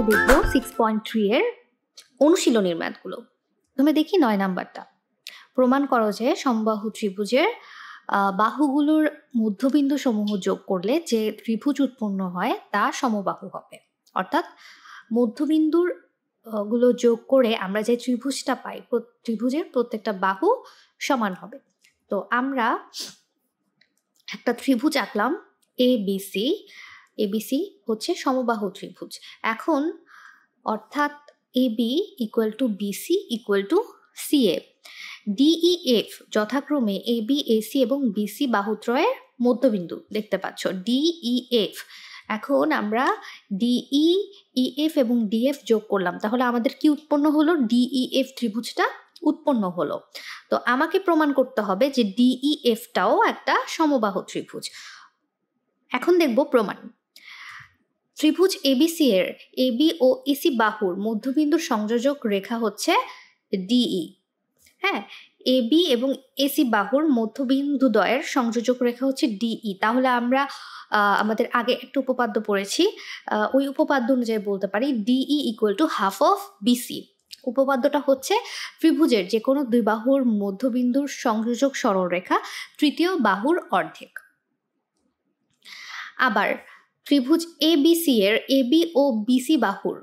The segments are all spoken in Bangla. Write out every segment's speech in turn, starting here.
আমরা দেখবো সিক্স পয়েন্ট থ্রি এর অনুশীলনীর ম্যাথগুলো প্রথমে দেখি নয় নাম্বারটা প্রমাণ করো যে সমবাহু ত্রিভুজের বাহুগুলোর মধ্যবিন্দু সমূহ যোগ করলে যে ত্রিভুজ উৎপন্ন হয় তা সমবাহু হবে অর্থাৎ মধ্যবিন্দুর গুলো যোগ করে আমরা যে ত্রিভুজটা পাই ত্রিভুজের প্রত্যেকটা বাহু সমান হবে তো আমরা একটা ত্রিভুজ আঁকলাম এ বি সি এবিসি হচ্ছে সমবাহু ত্রিভুজ এখন অর্থাৎ AB equal to BC equal to CA F যথাক্রমে এবি এসি এবং বিসি বাহুত্রয়ের মধ্যবিন্দু দেখতে পাচ্ছ এফ e এখন আমরা ডিই ইএফ e e এবং ডিএফ যোগ করলাম তাহলে আমাদের কি উৎপন্ন হলো এফ ত্রিভুজটা উৎপন্ন হলো তো আমাকে প্রমাণ করতে হবে যে এফটাও একটা সমবাহু ত্রিভুজ এখন দেখব প্রমাণ ত্রিভুজ এবিসি এর এবি ও ইসি e বাহুর মধ্যবিন্দুর সংযোজক রেখা হচ্ছে ডিই e। হ্যাঁ এবি এবং এসি বাহুর মধ্যবিন্দুদ্বয়ের সংযোজক রেখা হচ্ছে ডিই e। তাহলে আমরা আমাদের আগে একটা উপপাদ্য পড়েছি ওই উপপাদ্য অনুযায়ী বলতে পারি DE equal to half of BC উপপাদ্যটা হচ্ছে ত্রিভুজের যে কোনো দুই বাহুর মধ্যবিন্দুর সংযোজক সরলরেখা তৃতীয় বাহুর অর্ধেক আবার ত্রিভুজ এ বি সি এর এ বি ও সি বাহুর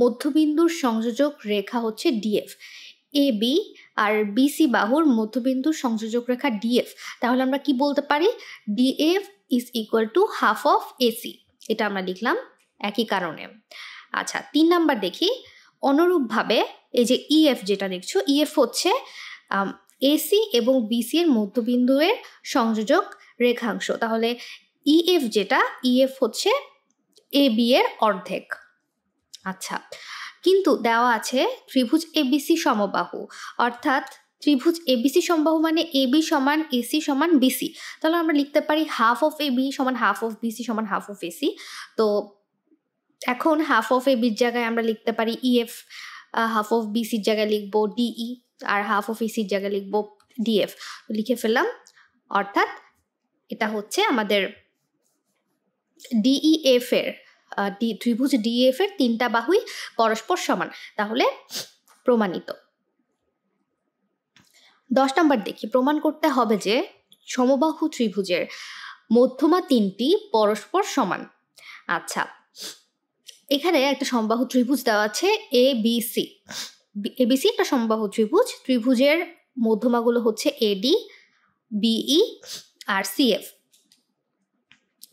মধ্যবিন্দুর সংযোজক রেখা হচ্ছে ডিএফ এ বি আর বি সি বাহুর মধ্যবিন্দুর সংযোজক রেখা ডিএফ তাহলে আমরা কি বলতে পারি DF is equal to half of AC এটা আমরা লিখলাম একই কারণে আচ্ছা তিন নাম্বার দেখি অনুরূপভাবে এই যে ইএফ e যেটা দেখছো ইএফ e হচ্ছে এসি এবং বিসি এর মধ্যবিন্দু এর সংযোজক রেখাংশ তাহলে ইএফ e যেটা ইএফ e হচ্ছে এ বি এর অর্ধেক আচ্ছা কিন্তু দেওয়া আছে ত্রিভুজ এবিসি সমবাহু অর্থাৎ ত্রিভুজ এবিসি সমবাহু মানে এবি সমান এসি সমান বিসি তাহলে আমরা লিখতে পারি হাফ অফ এ বি সমান হাফ অফ বিসি সমান হাফ অফ এসি তো এখন হাফ অফ এ বির জায়গায় আমরা লিখতে পারি ইএফ হাফ অফ বিসির জায়গায় লিখবো ডিই e আর হাফ অফ এসির জায়গায় লিখবো ডিএফ লিখে ফেললাম অর্থাৎ এটা হচ্ছে আমাদের ডিইএফ e এর ত্রিভুজ ডিএফ e এর তিনটা বাহুই পরস্পর সমান তাহলে প্রমাণিত দশ নম্বর দেখি প্রমাণ করতে হবে যে সমবাহু ত্রিভুজের মধ্যমা তিনটি পরস্পর সমান আচ্ছা এখানে একটা সমবাহু ত্রিভুজ দেওয়া আছে A B C A B C একটা সমবাহু ত্রিভুজ ত্রিভুজের মধ্যমাগুলো হচ্ছে এডি বিই e, আর সিএফ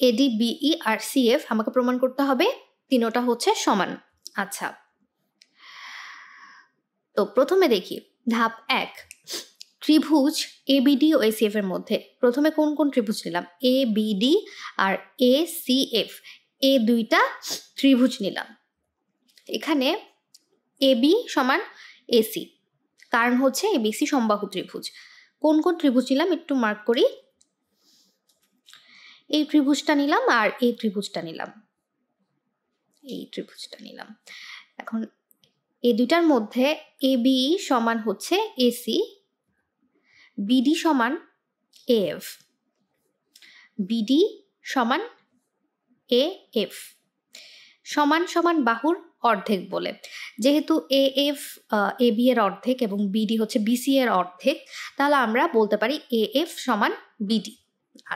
এডিবিই আর সি এফ আমাকে প্রমাণ করতে হবে তিনোটা হচ্ছে সমান আচ্ছা তো প্রথমে দেখি ধাপ এক ত্রিভুজ এ বিডি ও এসিএফ এর মধ্যে প্রথমে কোন কোন ত্রিভুজ নিলাম এ বিডি আর এ সি এফ এ দুইটা ত্রিভুজ নিলাম এখানে এ বি সমান এসি কারণ হচ্ছে এবিসি সমবাহু ত্রিভুজ কোন কোন ত্রিভুজ নিলাম একটু মার্ক করি এই ত্রিভুজটা নিলাম আর এই ত্রিভুজটা নিলাম এই ত্রিভুজটা নিলাম এখন এই দুইটার মধ্যে এ বি সমান হচ্ছে এসি বিডি সমান এফ বিডি সমান এ এফ সমান সমান বাহুর অর্ধেক বলে যেহেতু এ এফ এ বি এর অর্ধেক এবং বিডি হচ্ছে বিসি এর অর্ধেক তাহলে আমরা বলতে পারি এ এফ সমান বিডি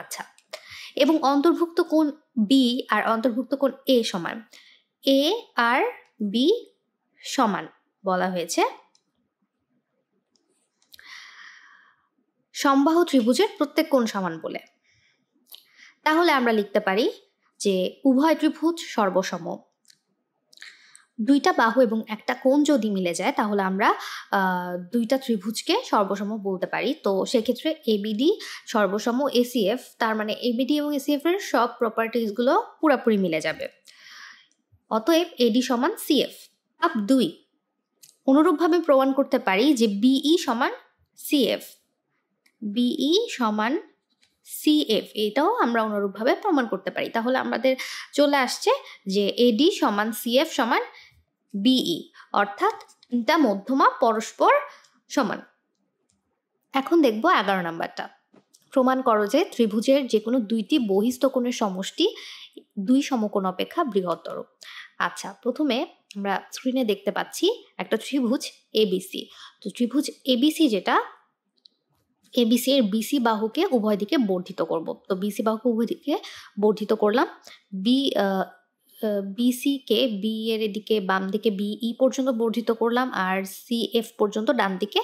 আচ্ছা এবং অন্তর্ভুক্ত কোণ বি আর অন্তর্ভুক্ত কোণ এ সমান এ আর বি সমান বলা হয়েছে সম্বাহ ত্রিভুজের প্রত্যেক কোণ সমান বলে তাহলে আমরা লিখতে পারি যে উভয় ত্রিভুজ সর্বসম দুইটা বাহু এবং একটা কোণ যদি মিলে যায় তাহলে আমরা দুইটা ত্রিভুজকে সর্বসম বলতে পারি তো সেক্ষেত্রে এবিডি সর্বসম এসিএফ তার মানে এবিডি এবং এসিএফ এর সব প্রপার্টিসগুলো পুরাপুরি মিলে যাবে অতএব এডি সমান সিএফ আপ দুই অনুরূপভাবে প্রমাণ করতে পারি যে বিই e সমান সিএফ বিই e সমান সিএফ এটাও আমরা অনুরূপভাবে প্রমাণ করতে পারি তাহলে আমাদের চলে আসছে যে এডি সমান সিএফ সমান বিই অর্থাৎ এটা মধ্যমা পরস্পর সমান এখন দেখব এগারো নাম্বারটা প্রমাণ করো যে ত্রিভুজের যে কোনো দুইটি বহিস্থ কোণের সমষ্টি দুই সমকোণ অপেক্ষা বৃহত্তর আচ্ছা প্রথমে আমরা স্ক্রিনে দেখতে পাচ্ছি একটা ত্রিভুজ এবিসি তো ত্রিভুজ এবিসি যেটা এবিসি এর বিসি বাহুকে উভয় দিকে বর্ধিত করব তো বিসি বাহুকে উভয় দিকে বর্ধিত করলাম বি বিসিকে বি এর এদিকে বাম দিকে বিই e পর্যন্ত বর্ধিত করলাম আর সি এফ পর্যন্ত ডান দিকে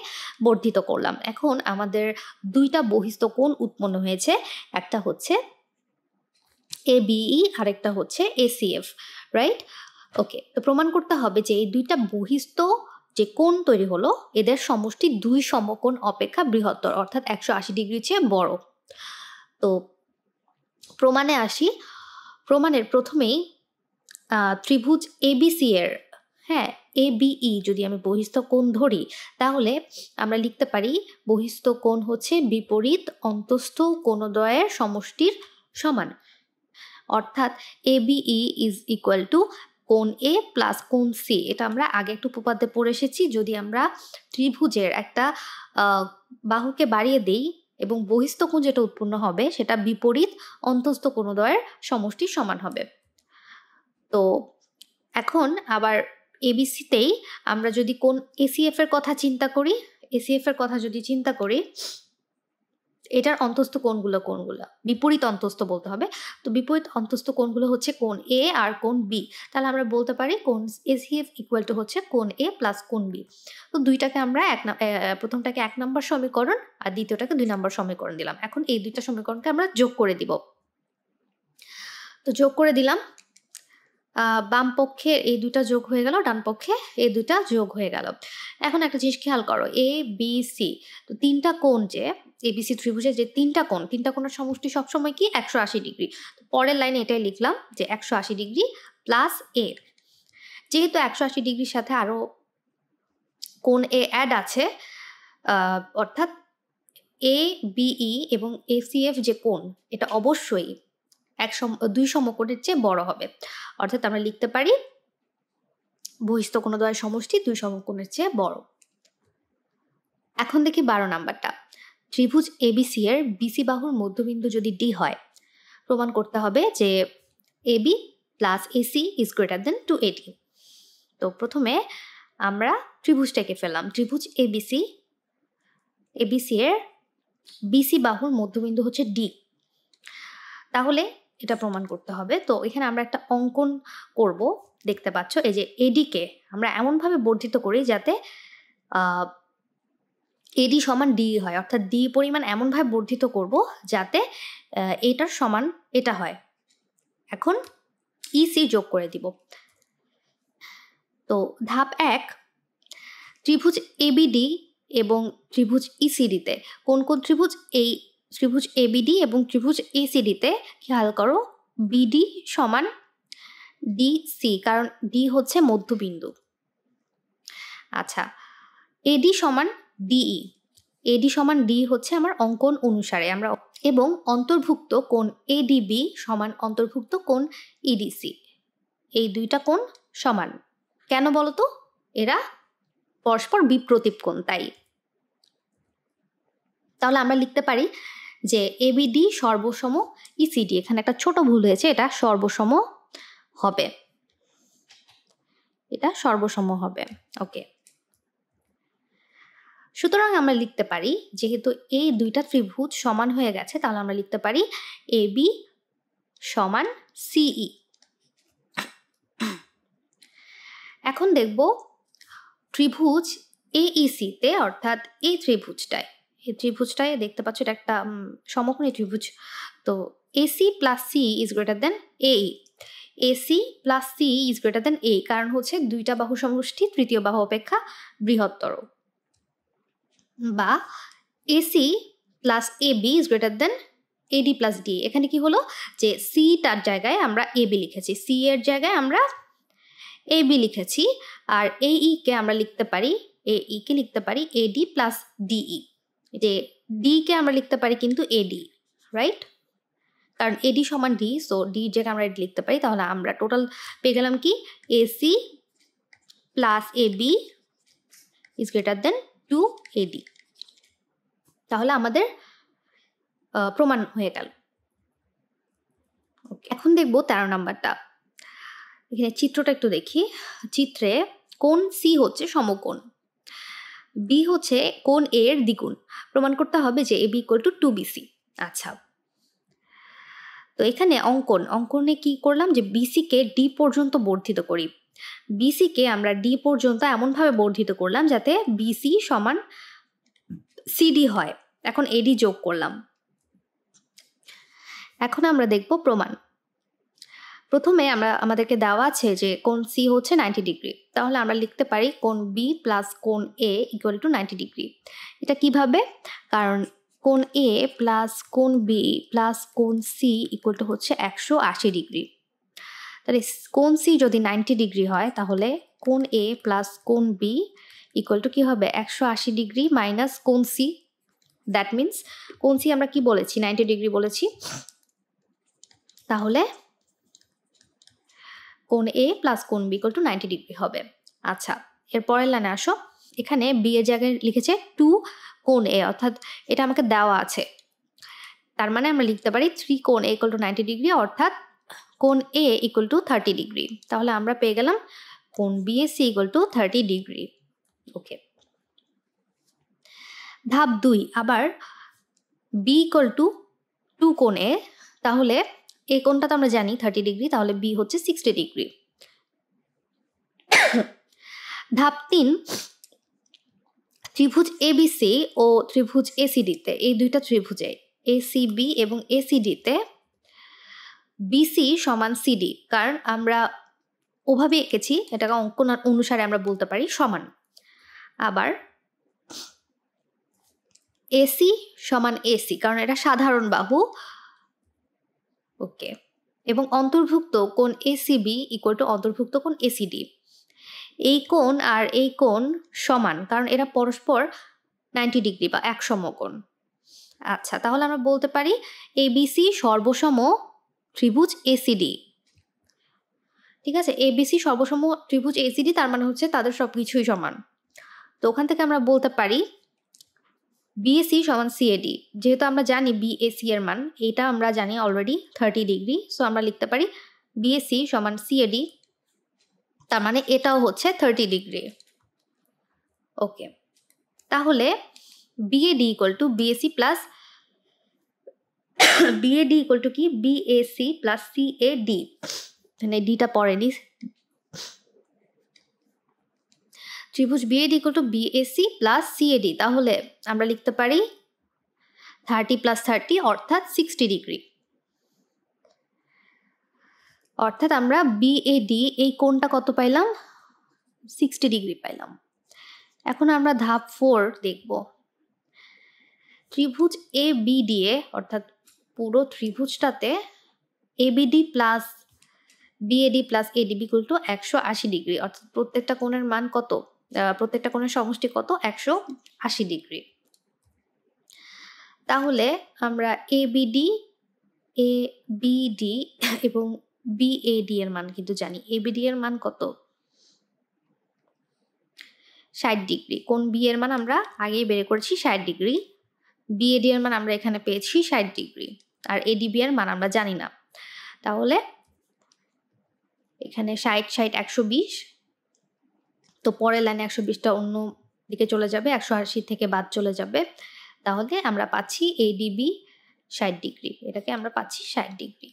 বর্ধিত করলাম এখন আমাদের দুইটা বহিস্থ কোণ উৎপন্ন হয়েছে একটা হচ্ছে এ বিই e, আরেকটা হচ্ছে এসিএফ রাইট ওকে তো প্রমাণ করতে হবে যে এই দুইটা বহিস্থ যে কোণ তৈরি হলো এদের সমষ্টি দুই সমকোণ অপেক্ষা বৃহত্তর অর্থাৎ একশো আশি ডিগ্রি চেয়ে বড় তো প্রমাণে আসি প্রমাণের প্রথমেই ত্রিভুজ এবিসি এর হ্যাঁ এ বিই e যদি আমি বহিস্থ কোণ ধরি তাহলে আমরা লিখতে পারি বহিস্থ কোণ হচ্ছে বিপরীত অন্তস্থ কোণদ্বয়ের সমষ্টির সমান অর্থাৎ A BE is equal to কোন এ প্লাস কোন সি এটা আমরা আগে একটু উপপাদ্যে পড়ে এসেছি যদি আমরা ত্রিভুজের একটা বাহুকে বাড়িয়ে দেই এবং বহিস্থ কোণ যেটা উৎপন্ন হবে সেটা বিপরীত অন্তস্থ কোণদ্বয়ের সমষ্টির সমান হবে তো এখন আবার এবিসিতেই আমরা যদি কোন এসিএফ এর কথা চিন্তা করি এসিএফ এর কথা যদি চিন্তা করি এটার অন্তস্থ কোনগুলো কোনগুলো বিপরীত অন্তস্থ বলতে হবে তো বিপরীত অন্তস্থ কোনগুলো হচ্ছে কোন এ আর কোন বি তাহলে আমরা বলতে পারি কোন এসিএফ ইকুয়াল টু হচ্ছে কোন এ প্লাস কোন বি তো দুইটাকে আমরা এক প্রথমটাকে এক নম্বর সমীকরণ আর দ্বিতীয়টাকে দুই নম্বর সমীকরণ দিলাম এখন এই দুইটা সমীকরণকে আমরা যোগ করে দিব তো যোগ করে দিলাম বাম পক্ষে এই দুটা যোগ হয়ে গেল ডান পক্ষে এই দুটা যোগ হয়ে গেল এখন একটা জিনিস খেয়াল করো এ বি সি তো তিনটা কোণ যে এবিসি ত্রিভুজের যে তিনটা কোণ তিনটা কোণের সমষ্টি সবসময় কি একশো আশি ডিগ্রি পরের লাইনে এটাই লিখলাম যে একশো আশি ডিগ্রি প্লাস এ যেহেতু একশো আশি ডিগ্রির সাথে আরও কোণ এ অ্যাড আছে অর্থাৎ এ বিই e এবং এ সি এফ যে কোণ এটা অবশ্যই এক সম দুই সমকোণের চেয়ে বড় হবে অর্থাৎ আমরা লিখতে পারি বহিস্থ কোনো দ্বয় সমষ্টি দুই সমকোণের চেয়ে বড় এখন দেখি বারো নাম্বারটা ত্রিভুজ এবিসি এর বিসি বাহুর মধ্যবিন্দু যদি ডি হয় প্রমাণ করতে হবে যে AB plus AC is greater than two এটি তো প্রথমে আমরা ত্রিভুজটাকে ফেললাম ত্রিভুজ এবিসি এবিসি এর বিসি বাহুর মধ্যবিন্দু হচ্ছে ডি তাহলে এটা প্রমাণ করতে হবে তো এখানে আমরা একটা অঙ্কন করব দেখতে পাচ্ছ এই যে এডিকে আমরা এমনভাবে বর্ধিত করি যাতে এডি সমান ডি হয় অর্থাৎ ডি পরিমাণ এমনভাবে বর্ধিত করব যাতে এটার সমান এটা হয় এখন ইসি e যোগ করে দিব তো ধাপ এক ত্রিভুজ এবিডি এবং ত্রিভুজ ইসিডিতে e কোন কোন ত্রিভুজ এই ত্রিভুজ এবিডি এবং ত্রিভুজ এসিডিতে খেয়াল করো বিডি সমান ডিসি কারণ ডি হচ্ছে মধ্যবিন্দু আচ্ছা এডি সমান ডিই এডি e, সমান ডি হচ্ছে আমার অঙ্কন অনুসারে আমরা এবং অন্তর্ভুক্ত কোন এডিবি সমান অন্তর্ভুক্ত কোন ইডিসি e এই দুইটা কোন সমান কেন বলতো এরা পরস্পর বিপ্রতীপ কোন তাই তাহলে আমরা লিখতে পারি যে এবিডি সর্বসম ইসিডি e এখানে একটা ছোট ভুল হয়েছে এটা সর্বসম হবে এটা সর্বসম হবে ওকে সুতরাং আমরা লিখতে পারি যেহেতু এই দুইটা ত্রিভুজ সমান হয়ে গেছে তাহলে আমরা লিখতে পারি এ বি সমান সিই e। এখন দেখব ত্রিভুজ এ ইসিতে e অর্থাৎ এই ত্রিভুজটায় এই ত্রিভুজটাই দেখতে পাচ্ছ এটা একটা সমকোণী ত্রিভুজ তো AC plus C is greater than A AC plus C is greater than A কারণ হচ্ছে দুইটা বাহু সমষ্টি তৃতীয় বাহু অপেক্ষা বৃহত্তর বা AC plus A B is greater than AD plus D এখানে কি হলো যে সি তার জায়গায় আমরা এ বি লিখেছি সি এর জায়গায় আমরা এ বি লিখেছি আর এ e কে আমরা লিখতে পারি এ e কে লিখতে পারি এডি প্লাস ডিই যে ডিকে আমরা লিখতে পারি কিন্তু এডি রাইট কারণ এডি সমান ডি সো ডি জায়গায় আমরা এডি লিখতে পারি তাহলে আমরা টোটাল পেয়ে গেলাম কি AC plus A is greater than two AD তাহলে আমাদের প্রমাণ হয়ে গেল এখন দেখব তেরো নাম্বারটা এখানে চিত্রটা একটু দেখি চিত্রে কোন সি হচ্ছে সমকোণ বি হচ্ছে কোন এ এর দ্বিগুণ প্রমাণ করতে হবে যে A B equal to two BC আচ্ছা তো এখানে অঙ্কন অঙ্কনে কি করলাম যে বিসিকে ডি পর্যন্ত বর্ধিত করি বিসিকে আমরা ডি পর্যন্ত এমনভাবে বর্ধিত করলাম যাতে বিসি সমান সিডি হয় এখন এডি যোগ করলাম এখন আমরা দেখব প্রমাণ প্রথমে আমরা আমাদেরকে দেওয়া আছে যে কোন সি হচ্ছে নাইনটি ডিগ্রি তাহলে আমরা লিখতে পারি কোন বি প্লাস কোন A equal to ninety degree এটা কিভাবে কারণ কোন এ প্লাস কোন বি প্লাস কোন সি ইকুয়াল টু হচ্ছে একশো আশি ডিগ্রি তাহলে কোন সি যদি নাইনটি ডিগ্রি হয় তাহলে কোন এ প্লাস কোন বি ইকুয়াল টু কী হবে একশো আশি ডিগ্রি মাইনাস কোন সি দ্যাট মিন্স কোন সি আমরা কি বলেছি নাইনটি ডিগ্রি বলেছি তাহলে কোন এ প্লাস কোন বি টু নাইনটি ডিগ্রি হবে আচ্ছা এর পরের লাইনে আসো এখানে বি এর জায়গায় লিখেছে টু কোন এ অর্থাৎ এটা আমাকে দেওয়া আছে তার মানে আমরা লিখতে পারি থ্রি কোন A equal to ninety degree অর্থাৎ কোন A equal to thirty degree তাহলে আমরা পেয়ে গেলাম কোন B A C equal to thirty degree okay ধাপ দুই আবার বি ইকুয়াল টু টু কোন এ তাহলে এই কোনটা তো আমরা জানি থার্টি ডিগ্রি তাহলে বি হচ্ছে সিক্সটি ডিগ্রি ধাপ তিন ত্রিভুজ সি ও ত্রিভুজ এসিডিতে এই দুইটা ত্রিভুজে এসিবি এবং এসিডিতে বিসি সমান সিডি কারণ আমরা ওভাবে এঁকেছি এটাকে অঙ্কন অনুসারে আমরা বলতে পারি সমান আবার এসি সমান এসি কারণ এটা সাধারণ বাহু ওকে এবং অন্তর্ভুক্ত কোন এসিবি ইকুয়াল টু অন্তর্ভুক্ত কোন এসিডি এই কোণ আর এই কোণ সমান কারণ এরা পরস্পর নাইনটি ডিগ্রি বা এক সমকোণ আচ্ছা তাহলে আমরা বলতে পারি এবিসি সর্বসম ত্রিভুজ এসিডি ঠিক আছে এবিসি সর্বসম ত্রিভুজ এসিডি তার মানে হচ্ছে তাদের সব কিছুই সমান তো ওখান থেকে আমরা বলতে পারি বিএসি e সমান সিএডি যেহেতু আমরা জানি বিএসি e এর মান এটা আমরা জানি অলরেডি থার্টি ডিগ্রি সো আমরা লিখতে পারি বিএসি e সমান সিএডি তার মানে এটাও হচ্ছে থার্টি ডিগ্রি ওকে তাহলে BAD equal to BAC plus BAD equal to কি বিএসি প্লাস সিএডি মানে ডিটা পড়েনি ত্রিভুজ BAD equal to BAC plus CAD তাহলে আমরা লিখতে পারি থার্টি প্লাস থার্টি অর্থাৎ সিক্সটি ডিগ্রি অর্থাৎ আমরা বিএডি এই কোণটা কত পাইলাম সিক্সটি ডিগ্রি পাইলাম এখন আমরা ধাপ ফোর দেখব ত্রিভুজ এ বিডিএ অর্থাৎ পুরো ত্রিভুজটাতে ABD plus BAD plus ADB equal to একশো আশি ডিগ্রি অর্থাৎ প্রত্যেকটা কোণের মান কত প্রত্যেকটা কোণের সমষ্টি কত একশো আশি ডিগ্রি তাহলে আমরা এ বিডি এ বিডি এবং বিএডি এর মান কিন্তু জানি এবিডি এর মান কত ষাট ডিগ্রি কোন বি এর মান আমরা আগেই বের করেছি ষাট ডিগ্রি বিএডি এর মান আমরা এখানে পেয়েছি ষাট ডিগ্রি আর এডিবি এর মান আমরা জানি না তাহলে এখানে ষাট ষাট একশো বিশ তো পরের লাইনে একশো বিশটা অন্য দিকে চলে যাবে একশো আশি থেকে বাদ চলে যাবে তাহলে আমরা পাচ্ছি এডিবি ষাট ডিগ্রি এটাকে আমরা পাচ্ছি ষাট ডিগ্রি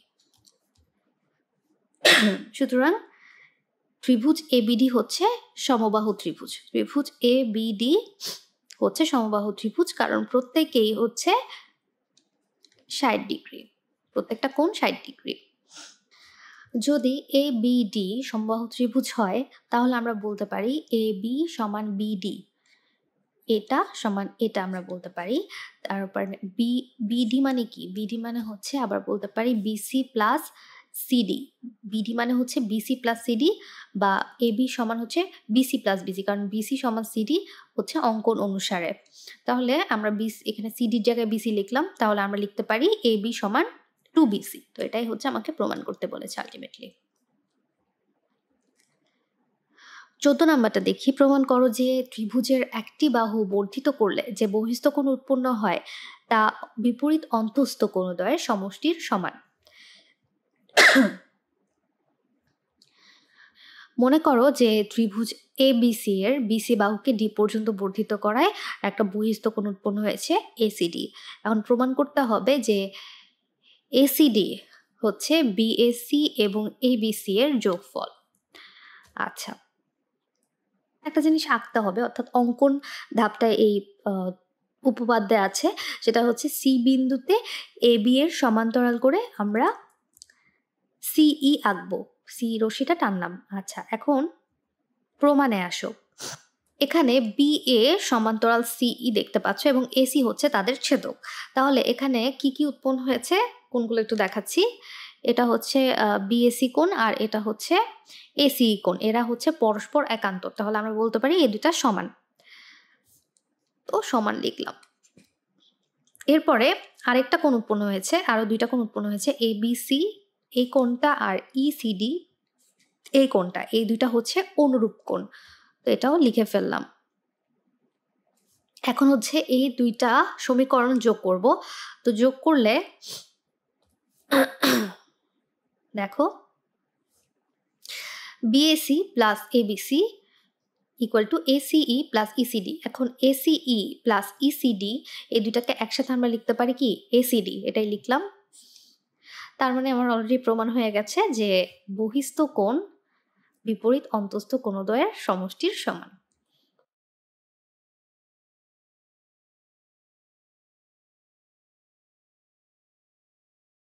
সুতরাং ত্রিভুজ এ বিডি হচ্ছে সমবাহু ত্রিভুজ ত্রিভুজ এ বিডি হচ্ছে সমবাহু ত্রিভুজ কারণ প্রত্যেকেই হচ্ছে ষাট ডিগ্রি প্রত্যেকটা কোন ষাট ডিগ্রি যদি এ ডি সমবাহু ত্রিভুজ হয় তাহলে আমরা বলতে পারি এ বি সমান বি ডি এটা সমান এটা আমরা বলতে পারি তারপর বি বিডি মানে কি বিডি মানে হচ্ছে আবার বলতে পারি বিসি প্লাস সিডি বিডি মানে হচ্ছে বিসি প্লাস সিডি বা এ বি সমান হচ্ছে বিসি প্লাস বিসি কারণ বিসি সমান সিডি হচ্ছে অঙ্কন অনুসারে তাহলে আমরা বিস এখানে সিডির জায়গায় বিসি লিখলাম তাহলে আমরা লিখতে পারি এ বি সমান টু বিসি তো এটাই হচ্ছে আমাকে প্রমাণ করতে বলেছে আলটিমেটলি চোদ্দ নাম্বারটা দেখি প্রমাণ করো যে ত্রিভুজের একটি বাহু বর্ধিত করলে যে বহিস্থ কোণ উৎপন্ন হয় তা বিপরীত অন্তস্থ কোণদ্বয়ের সমষ্টির সমান মনে করো যে ত্রিভুজ এ বিসি এর বিসি বাহুকে ডি পর্যন্ত বর্ধিত করায় একটা বহিস্থ কোণ উৎপন্ন হয়েছে এসিডি এখন প্রমাণ করতে হবে যে এসিডি হচ্ছে বিএসসি এবং এবিসি এর যোগফল আচ্ছা একটা জিনিস আঁকতে হবে অর্থাৎ অঙ্কন ধাপটায় এই উপপাদ্যে আছে সেটা হচ্ছে সি বিন্দুতে এ বি এর সমান্তরাল করে আমরা সিই e আঁকবো সি রশিটা টানলাম আচ্ছা এখন প্রমাণে আসো এখানে বি এ সমান্তরাল সিই e দেখতে পাচ্ছ এবং এসি হচ্ছে তাদের ছেদক তাহলে এখানে কি কি উৎপন্ন হয়েছে কোনগুলো একটু দেখাচ্ছি এটা হচ্ছে বিএসি কোণ আর এটা হচ্ছে এসি e কোণ এরা হচ্ছে পরস্পর একান্ত তাহলে আমরা বলতে পারি এই দুটা সমান তো সমান লিখলাম এরপরে আরেকটা কোন উৎপন্ন হয়েছে আরও দুইটা কোন উৎপন্ন হয়েছে এ বিসি এই কোনটা আর ইসিডি e, এই কোনটা এই দুইটা হচ্ছে অনুরূপ কোন তো এটাও লিখে ফেললাম এখন হচ্ছে এই দুইটা সমীকরণ যোগ করব তো যোগ করলে দেখো BAC plus ABC equal to ACE plus ECD এখন এসিই প্লাস ইসিডি এই দুইটাকে একসাথে আমরা লিখতে পারি কি এসিডি এটাই লিখলাম তার মানে আমার অলরেডি প্রমাণ হয়ে গেছে যে বহিস্থ কোণ বিপরীত অন্তস্থ কোনোদয়ের সমষ্টির সমান